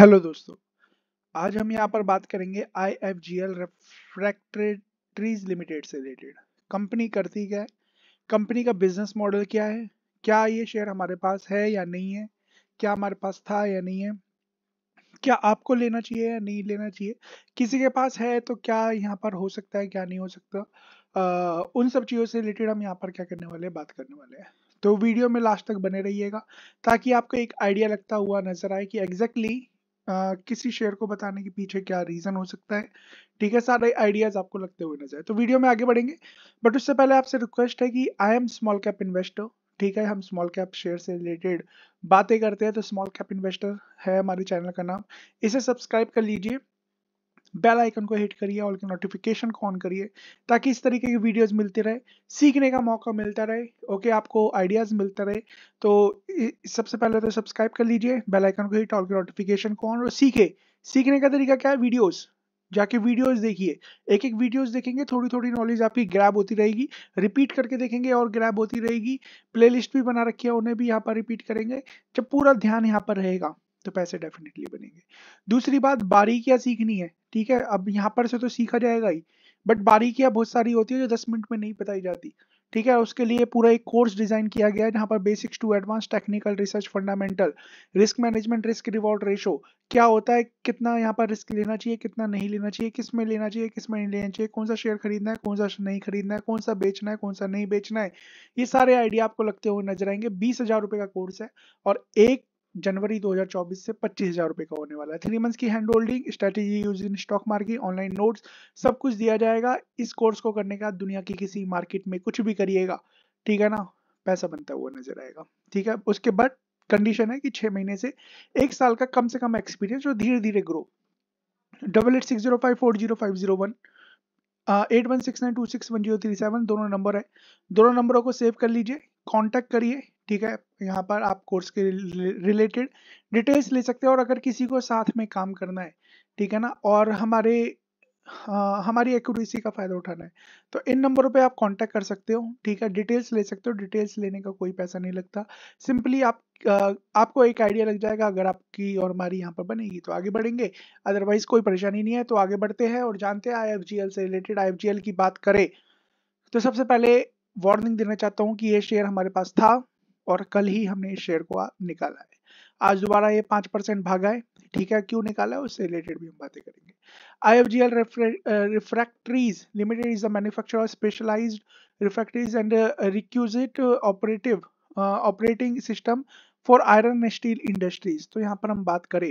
Hello दोस्तों आज हम यहाँ पर बात करेंगे I F G L refractories limited से रिलेटेड कंपनी करती क्या है कंपनी का बिजनेस मॉडल क्या है क्या ये शेयर हमारे पास है या नहीं है क्या हमारे पास था या नहीं है क्या आपको लेना चाहिए या नहीं लेना चाहिए किसी के पास है तो क्या यहाँ पर हो सकता है क्या नहीं हो सकता आ, उन सब चीज़ों से रिलेटेड हम यहाँ पर क्या करने वाले बात करने वाले हैं तो वीडियो में लास्ट तक बने रहिएगा ताकि आपको एक आइडिया लगता हुआ नजर आए कि एग्जैक्टली आ, किसी शेयर को बताने के पीछे क्या रीजन हो सकता है ठीक है सारे आइडियाज आपको लगते हुए नजर तो वीडियो में आगे बढ़ेंगे बट उससे पहले आपसे रिक्वेस्ट है कि I am small cap investor ठीक है हम स्मॉल कैप शेयर से रिलेटेड बातें करते हैं तो स्मॉल कैप इन्वेस्टर है हमारे चैनल का नाम इसे सब्सक्राइब कर लीजिए बेल आइकन को हिट करिए ऑल के नोटिफिकेशन को ऑन करिए ताकि इस तरीके की वीडियोस मिलती रहे सीखने का मौका मिलता रहे ओके आपको आइडियाज़ मिलता रहे तो सबसे पहले तो सब्सक्राइब कर लीजिए बेल आइकन को हिट ऑल के नोटिफिकेशन को ऑन और सीखे सीखने का तरीका क्या है वीडियोज़ जाके वीडियोस देखिए एक एक वीडियोस देखेंगे थोड़ी थोड़ी नॉलेज आपकी ग्रैब होती रहेगी रिपीट करके देखेंगे और ग्रैब होती रहेगी प्लेलिस्ट भी बना रखी है उन्हें भी यहाँ पर रिपीट करेंगे जब पूरा ध्यान यहाँ पर रहेगा तो पैसे डेफिनेटली बनेंगे दूसरी बात बारीकियाँ सीखनी है ठीक है अब यहाँ पर से तो सीखा जाएगा ही बट बारीकियाँ बहुत सारी होती है जो दस मिनट में नहीं बताई जाती ठीक है उसके लिए पूरा एक कोर्स डिजाइन किया गया है जहाँ पर basics to advance technical research fundamental risk management risk reward ratio क्या होता है कितना यहाँ पर रिस्क लेना चाहिए कितना नहीं लेना चाहिए किस में लेना चाहिए किस में नहीं लेना चाहिए कौन सा शेयर खरीदना है कौन सा नहीं खरीदना है कौन सा बेचना है कौन सा नहीं बेचना है ये सारे आइडिया आपको लगते हुए नजर आएंगे बीस हजार रुपए का कोर्स है और एक जनवरी 2024 से पच्चीस हजार रुपए का होने वाला है थ्री मंथ्स की hand holding strategy use in stock market online notes सब कुछ दिया जाएगा इस कोर्स को करने का दुनिया की किसी मार्केट में कुछ भी करिएगा ठीक है ना पैसा बनता हुआ नजर आएगा ठीक है उसके बाद कंडीशन है कि छह महीने से एक साल का कम से कम एक्सपीरियंस और धीरे धीरे grow double eight six zero five four zero five zero one eight one six nine two six one zero three seven दोनों नंबर है दोनों नंबरों को सेव कर लीजिए कांटेक्ट करिए ठीक है यहाँ पर आप कोर्स के रिलेटेड डिटेल्स ले सकते हैं और अगर किसी को साथ में काम करना है ठीक है ना और हमारे आ, हाँ, हमारी एक्यूरेसी का फ़ायदा उठाना है तो इन नंबरों पे आप कांटेक्ट कर सकते हो ठीक है डिटेल्स ले सकते हो डिटेल्स लेने का कोई पैसा नहीं लगता सिंपली आप आ, आपको एक आइडिया लग जाएगा अगर आपकी और हमारी यहाँ पर बनेगी तो आगे बढ़ेंगे अदरवाइज कोई परेशानी नहीं है तो आगे बढ़ते हैं और जानते हैं आई से रिलेटेड आई की बात करें तो सबसे पहले वार्निंग देना चाहता हूँ कि ये शेयर हमारे पास था और कल ही हमने इस शेयर को निकाला है आज दोबारा ये पांच परसेंट भागा है ठीक है क्यों निकाला है उससे रिलेटेड भी हम बातें करेंगे IFGL refractories limited is a manufacturer specialized refractories and requisite operative operating system for iron and steel industries तो यहां पर हम बात करें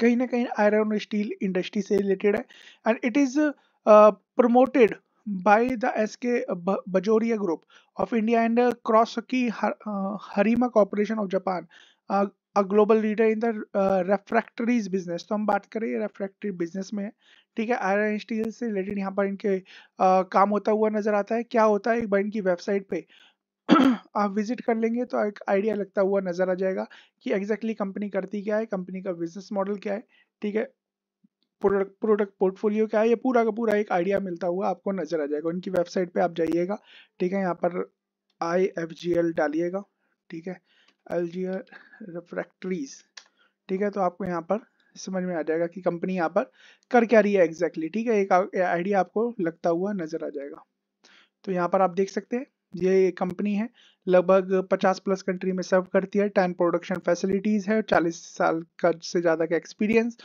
कहीं ना कहीं आयरन और स्टील इंडस्ट्री से रिलेटेड है and it is promoted by the SK Bajoria Group of India and Kawasaki Harima Corporation of Japan, uh, a global leader in the uh, refractories business. तो हम बात करें refractory business में ठीक है iron steel से related यहाँ पर इनके आ, काम होता हुआ नजर आता है क्या होता है एक बार इनकी वेबसाइट पे आप विजिट कर लेंगे तो एक आइडिया लगता हुआ नजर आ जाएगा कि एग्जैक्टली exactly कंपनी करती क्या है कंपनी का बिजनेस मॉडल क्या है ठीक है प्रोडक्ट प्रोडक्ट पोर्टफोलियो क्या है ये पूरा का पूरा एक आइडिया मिलता हुआ आपको नजर आ जाएगा इनकी वेबसाइट पे आप जाइएगा ठीक है यहाँ पर आई एफ जी एल डालिएगा ठीक है एल जी एल रिफ्रैक्ट्रीज ठीक है तो आपको यहाँ पर समझ में आ जाएगा कि कंपनी यहाँ पर कर क्या रही है एग्जैक्टली ठीक है एक आइडिया आपको लगता हुआ नजर आ जाएगा तो यहाँ पर आप देख सकते हैं ये कंपनी है लगभग 50 प्लस कंट्री में सर्व करती है 10 प्रोडक्शन फैसिलिटीज़ है 40 साल का से ज़्यादा का एक्सपीरियंस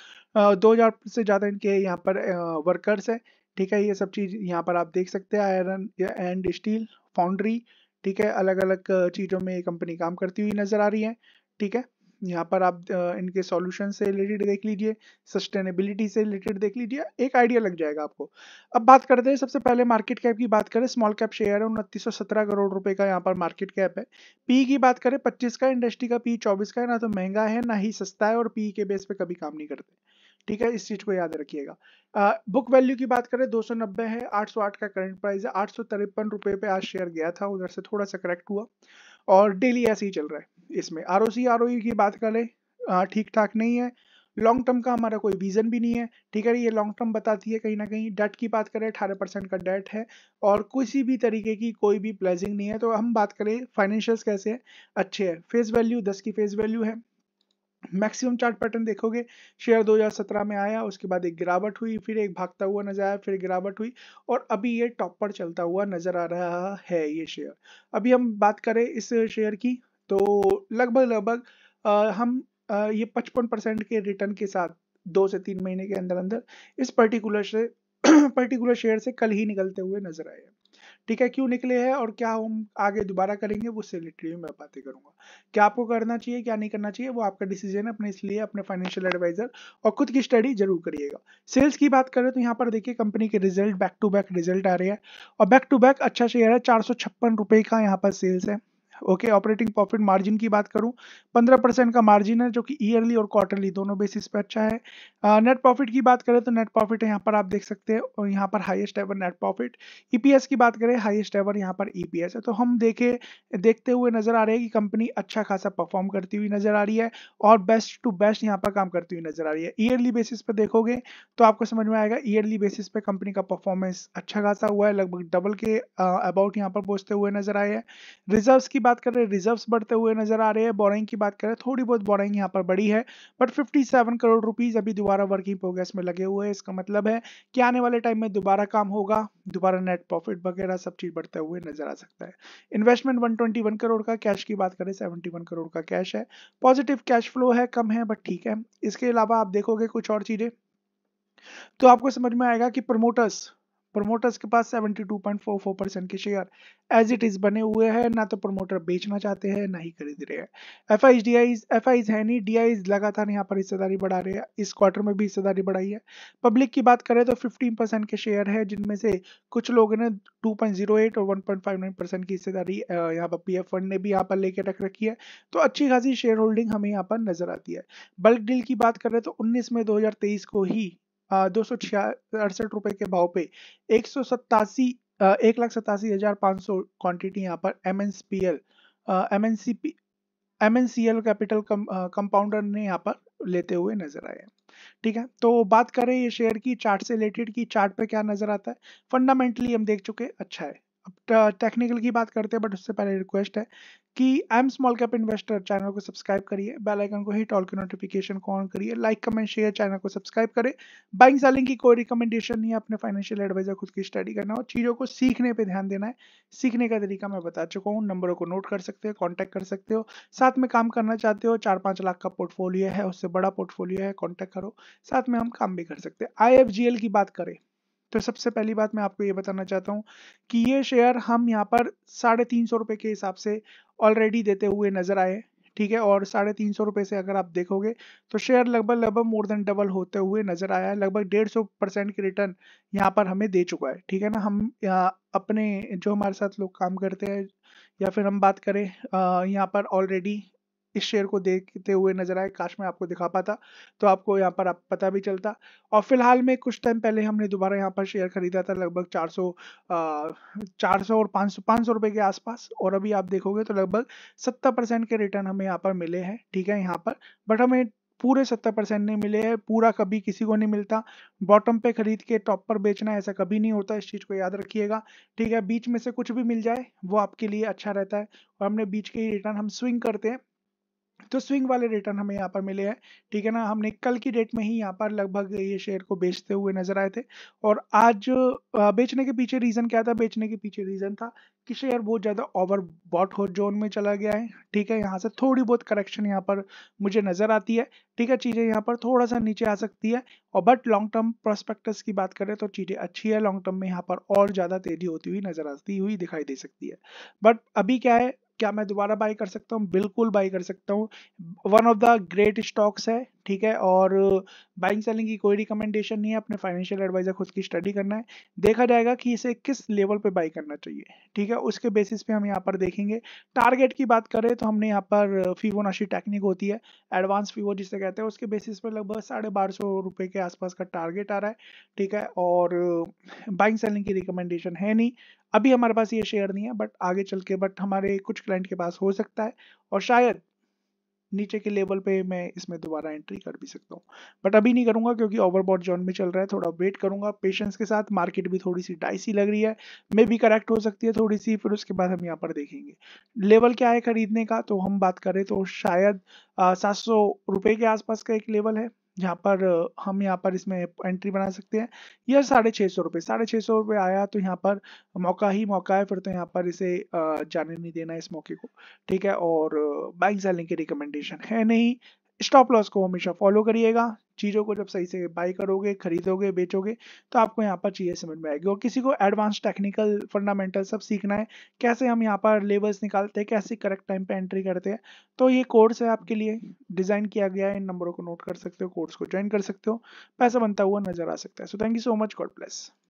दो हज़ार से ज़्यादा इनके यहाँ पर वर्कर्स है ठीक है ये सब चीज़ यहाँ पर आप देख सकते हैं आयरन एंड स्टील फाउंड्री ठीक है अलग अलग चीज़ों में ये कंपनी काम करती हुई नज़र आ रही है ठीक है यहाँ पर आप इनके सॉल्यूशन से रिलेटेड देख लीजिए सस्टेनेबिलिटी से रिलेटेड देख लीजिए एक आइडिया लग जाएगा आपको अब बात करते हैं सबसे पहले मार्केट कैप की बात करें स्मॉल कैप शेयर है उनतीस करोड़ रुपए का यहाँ पर मार्केट कैप है पी की बात करें 25 का इंडस्ट्री का पी 24 का है ना तो महंगा है ना ही सस्ता है और पी के बेस पे कभी काम नहीं करते ठीक है इस चीज को याद रखिएगा बुक वैल्यू की बात करें दो है 808 का करंट प्राइस है आठ रुपए पे आज शेयर गया था उधर से थोड़ा सा करेक्ट हुआ और डेली ऐसे ही चल रहा है इसमें आर ओ e की बात करें ठीक ठाक नहीं है लॉन्ग टर्म का हमारा कोई विजन भी नहीं है ठीक है ये लॉन्ग टर्म बताती है कहीं ना कहीं डेट की बात करें अठारह परसेंट का डेट है और किसी भी तरीके की कोई भी प्लेजिंग नहीं है तो हम बात करें फाइनेंशियल्स कैसे हैं अच्छे हैं फेस वैल्यू दस की फेस वैल्यू है मैक्सिमम चार्ट पैटर्न देखोगे शेयर 2017 में आया उसके बाद एक गिरावट हुई फिर एक भागता हुआ नजर आया फिर गिरावट हुई और अभी ये टॉप पर चलता हुआ नजर आ रहा है ये शेयर अभी हम बात करें इस शेयर की तो लगभग लगभग हम आ, ये पचपन परसेंट के रिटर्न के साथ दो से तीन महीने के अंदर अंदर इस पर्टिकुलर से पर्टिकुलर शेयर से कल ही निकलते हुए नजर आए ठीक है क्यों निकले हैं और क्या हम आगे दोबारा करेंगे वो से रिलेटेड मैं बातें करूंगा क्या आपको करना चाहिए क्या नहीं करना चाहिए वो आपका डिसीजन है अपने इसलिए अपने फाइनेंशियल एडवाइजर और खुद की स्टडी जरूर करिएगा सेल्स की बात करें तो यहाँ पर देखिए कंपनी के result back to back result आ रहे हैं और बैक टू बैक अच्छा शेयर है चार सौ छप्पन रुपए का यहाँ पर सेल्स है ओके ऑपरेटिंग प्रॉफिट मार्जिन की बात करूं पंद्रह परसेंट का मार्जिन है जो कि ईयरली और क्वार्टरली दोनों बेसिस पे अच्छा है नेट uh, प्रॉफिट की बात करें तो नेट प्रॉफिट यहाँ पर आप देख सकते हैं और यहाँ पर highest ever net profit EPS की बात करें हाईएस्ट एवर यहाँ पर ईपीएस e है तो हम देखे देखते हुए नजर आ रहे हैं कि कंपनी अच्छा खासा परफॉर्म करती हुई नजर आ रही है और बेस्ट टू बेस्ट यहाँ पर काम करती हुई नजर आ रही है ईयरली बेसिस पर देखोगे तो आपको समझ में आएगा ईयरली बेसिस पर कंपनी का परफॉर्मेंस अच्छा खासा हुआ है लगभग डबल के अबाउट uh, यहाँ पर पहुंचते हुए नजर आए हैं रिजर्व की बात करें रिजर्व्स बढ़ते हुए नजर आ रहे हैं बोरिंग की बात करें थोड़ी बहुत बोरिंग यहाँ पर बढ़ी है बट 57 करोड़ रुपीज अभी दोबारा वर्किंग प्रोग्रेस में लगे हुए हैं इसका मतलब है कि आने वाले टाइम में दोबारा काम होगा दोबारा नेट प्रॉफिट वगैरह सब चीज बढ़ते हुए नजर आ सकता है इन्वेस्टमेंट वन करोड़ का कैश की बात करें 71 करोड़ का कैश है पॉजिटिव कैश फ्लो है कम है बट ठीक है इसके अलावा आप देखोगे कुछ और चीजें तो आपको समझ में आएगा कि प्रमोटर्स प्रमोटर्स के पास 72.44 परसेंट के शेयर एज इट इज बने हुए हैं ना तो प्रमोटर बेचना चाहते हैं ना ही खरीद रहे हैं F I D I F I है नहीं डी आई लगातार यहाँ पर हिस्सेदारी बढ़ा रहे हैं इस क्वार्टर में भी हिस्सेदारी बढ़ाई है पब्लिक की बात करें तो 15 परसेंट के शेयर है जिनमें से कुछ लोगों ने 2.08 और 1.59 परसेंट की हिस्सेदारी यहाँ पर पी फंड ने भी यहाँ पर लेके रख रखी है तो अच्छी खासी शेयर होल्डिंग हमें यहाँ पर नजर आती है बल्क डील की बात करें तो उन्नीस मई दो को ही दो सौ अड़सठ रुपए के भाव पे एक सौ सत्तासी एक लाख सतासी हजार पाँच सौ क्वान्टिटी यहाँ पर M N C P L M N C P M N C L capital compounder ने यहाँ पर लेते हुए नजर आए ठीक है तो बात करें ये शेयर की चार्ट से रिलेटेड की चार्ट पे क्या नजर आता है फंडामेंटली हम देख चुके अच्छा है टेक्निकल की बात करते हैं बट उससे पहले रिक्वेस्ट है कि I am small cap investor channel को सब्सक्राइब करिए बेल आइकन को हिट ऑल के नोटिफिकेशन को ऑन करिए लाइक कमेंट शेयर चैनल को सब्सक्राइब करें बाइंग सेलिंग की कोई रिकमेंडेशन नहीं है अपने फाइनेंशियल एडवाइजर खुद की स्टडी करना और चीज़ों को सीखने पर ध्यान देना है सीखने का तरीका मैं बता चुका हूँ नंबरों को नोट कर सकते हो कॉन्टैक्ट कर सकते हो साथ में काम करना चाहते हो चार पाँच लाख का पोर्टफोलियो है उससे बड़ा पोर्टफोलियो है कॉन्टैक्ट करो साथ में हम काम भी कर सकते हैं आई की बात करें तो सबसे पहली बात मैं आपको ये बताना चाहता हूँ कि ये शेयर हम यहाँ पर साढ़े तीन सौ रुपये के हिसाब से ऑलरेडी देते हुए नज़र आए ठीक है और साढ़े तीन सौ रुपये से अगर आप देखोगे तो शेयर लगभग लगभग मोर देन डबल होते हुए नज़र आया है लगभग डेढ़ सौ परसेंट के रिटर्न यहाँ पर हमें दे चुका है ठीक है ना हम अपने जो हमारे साथ लोग काम करते हैं या फिर हम बात करें यहाँ पर ऑलरेडी इस शेयर को देखते हुए नजर आए काश मैं आपको दिखा पाता तो आपको यहाँ पर आप पता भी चलता और फिलहाल में कुछ टाइम पहले हमने दोबारा यहाँ पर शेयर खरीदा था लगभग 400 400 और 500 500 रुपए के आसपास और अभी आप देखोगे तो लगभग 70 परसेंट के रिटर्न हमें यहाँ पर मिले हैं ठीक है यहाँ पर बट हमें पूरे सत्तर परसेंट नहीं मिले हैं पूरा कभी किसी को नहीं मिलता बॉटम पे खरीद के टॉप पर बेचना ऐसा कभी नहीं होता इस चीज़ को याद रखिएगा ठीक है बीच में से कुछ भी मिल जाए वो आपके लिए अच्छा रहता है और हमने बीच के ही रिटर्न हम स्विंग करते हैं तो स्विंग वाले रिटर्न हमें यहाँ पर मिले हैं ठीक है ना हमने कल की डेट में ही यहाँ पर लगभग ये शेयर को बेचते हुए नजर आए थे और आज बेचने के पीछे रीजन क्या था बेचने के पीछे रीजन था कि शेयर बहुत ज़्यादा ओवर बॉट हो जोन में चला गया है ठीक है यहाँ से थोड़ी बहुत करेक्शन यहाँ पर मुझे नज़र आती है ठीक है चीज़ें यहाँ पर थोड़ा सा नीचे आ सकती है और बट लॉन्ग टर्म प्रोस्पेक्टस की बात करें तो चीज़ें अच्छी है लॉन्ग टर्म में यहाँ पर और ज़्यादा तेज़ी होती हुई नज़र आती हुई दिखाई दे सकती है बट अभी क्या है क्या मैं दोबारा बाई कर सकता हूँ बिल्कुल बाई कर सकता हूँ one of the great stocks है ठीक है और बाइंग सेलिंग की कोई रिकमेंडेशन नहीं है अपने फाइनेंशियल एडवाइजर खुद की स्टडी करना है देखा जाएगा कि इसे किस लेवल पे बाई करना चाहिए ठीक है उसके बेसिस पे हम यहाँ पर देखेंगे टारगेट की बात करें तो हमने यहाँ पर फीवोनाशी टेक्निक होती है एडवांस फीवो जिसे कहते हैं उसके बेसिस पर लगभग साढ़े बारह सौ रुपये के आसपास का टारगेट आ रहा है ठीक है और बाइंग सेलिंग की रिकमेंडेशन है नहीं अभी हमारे पास ये शेयर नहीं है बट आगे चल के बट हमारे कुछ क्लाइंट के पास हो सकता है और शायद नीचे के लेवल पे मैं इसमें दोबारा एंट्री कर भी सकता हूँ बट अभी नहीं करूंगा क्योंकि ओवरबॉड जोन में चल रहा है थोड़ा वेट करूंगा पेशेंस के साथ मार्केट भी थोड़ी सी डाइसी लग रही है मे भी करेक्ट हो सकती है थोड़ी सी फिर उसके बाद हम यहाँ पर देखेंगे लेवल क्या है खरीदने का तो हम बात करें तो शायद सात सौ के आसपास का एक लेवल है यहाँ पर हम यहाँ पर इसमें एंट्री बना सकते हैं यह साढ़े छः सौ रुपये साढ़े छः सौ रुपये आया तो यहाँ पर मौका ही मौका है फिर तो यहाँ पर इसे जाने नहीं देना इस मौके को ठीक है और बाइक सेलिंग की रिकमेंडेशन है नहीं स्टॉप लॉस को हमेशा फॉलो करिएगा चीज़ों को जब सही से बाई करोगे खरीदोगे बेचोगे तो आपको यहाँ पर चीज़ें समझ में आएगी और किसी को एडवांस टेक्निकल फंडामेंटल सब सीखना है कैसे हम यहाँ पर लेबल्स निकालते हैं कैसे करेक्ट टाइम पे एंट्री करते हैं तो ये कोर्स है आपके लिए डिज़ाइन किया गया है इन नंबरों को नोट कर सकते हो कोर्स को ज्वाइन कर सकते हो पैसा बनता हुआ नजर आ सकता है so thank you so much God bless